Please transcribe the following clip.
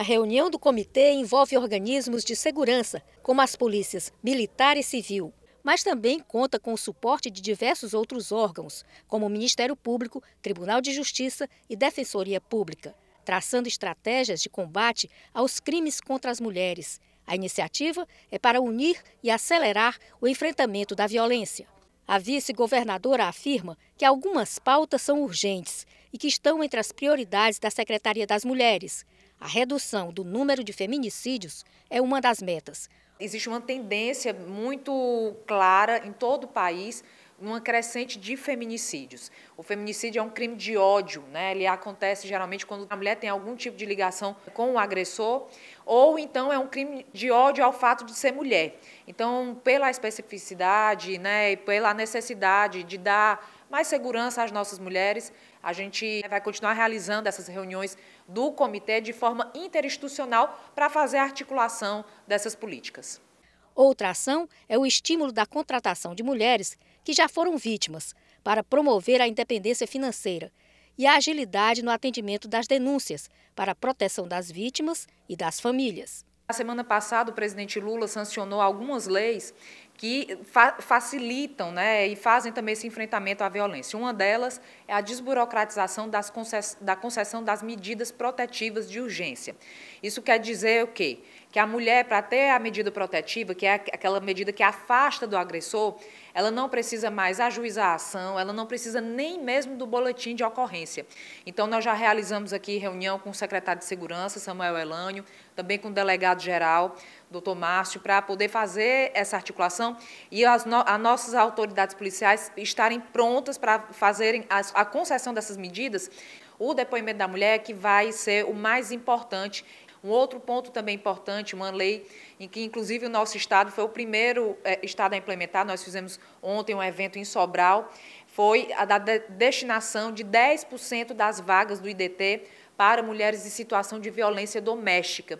A reunião do comitê envolve organismos de segurança, como as polícias militar e civil, mas também conta com o suporte de diversos outros órgãos, como o Ministério Público, Tribunal de Justiça e Defensoria Pública, traçando estratégias de combate aos crimes contra as mulheres. A iniciativa é para unir e acelerar o enfrentamento da violência. A vice-governadora afirma que algumas pautas são urgentes e que estão entre as prioridades da Secretaria das Mulheres, a redução do número de feminicídios é uma das metas. Existe uma tendência muito clara em todo o país uma crescente de feminicídios. O feminicídio é um crime de ódio, né? Ele acontece geralmente quando a mulher tem algum tipo de ligação com o agressor, ou então é um crime de ódio ao fato de ser mulher. Então, pela especificidade, né, e pela necessidade de dar mais segurança às nossas mulheres, a gente vai continuar realizando essas reuniões do comitê de forma interinstitucional para fazer a articulação dessas políticas. Outra ação é o estímulo da contratação de mulheres que já foram vítimas, para promover a independência financeira e a agilidade no atendimento das denúncias, para a proteção das vítimas e das famílias. Na semana passada, o presidente Lula sancionou algumas leis que fa facilitam né, e fazem também esse enfrentamento à violência. Uma delas é a desburocratização das da concessão das medidas protetivas de urgência. Isso quer dizer o quê? Que a mulher, para ter a medida protetiva, que é aquela medida que afasta do agressor, ela não precisa mais ajuizar a ação, ela não precisa nem mesmo do boletim de ocorrência. Então, nós já realizamos aqui reunião com o secretário de Segurança, Samuel Elânio, também com o delegado-geral, doutor Márcio, para poder fazer essa articulação e as, no, as nossas autoridades policiais estarem prontas para fazerem as, a concessão dessas medidas, o depoimento da mulher que vai ser o mais importante. Um outro ponto também importante, uma lei em que, inclusive, o nosso Estado foi o primeiro é, Estado a implementar, nós fizemos ontem um evento em Sobral, foi a da destinação de 10% das vagas do IDT para mulheres em situação de violência doméstica.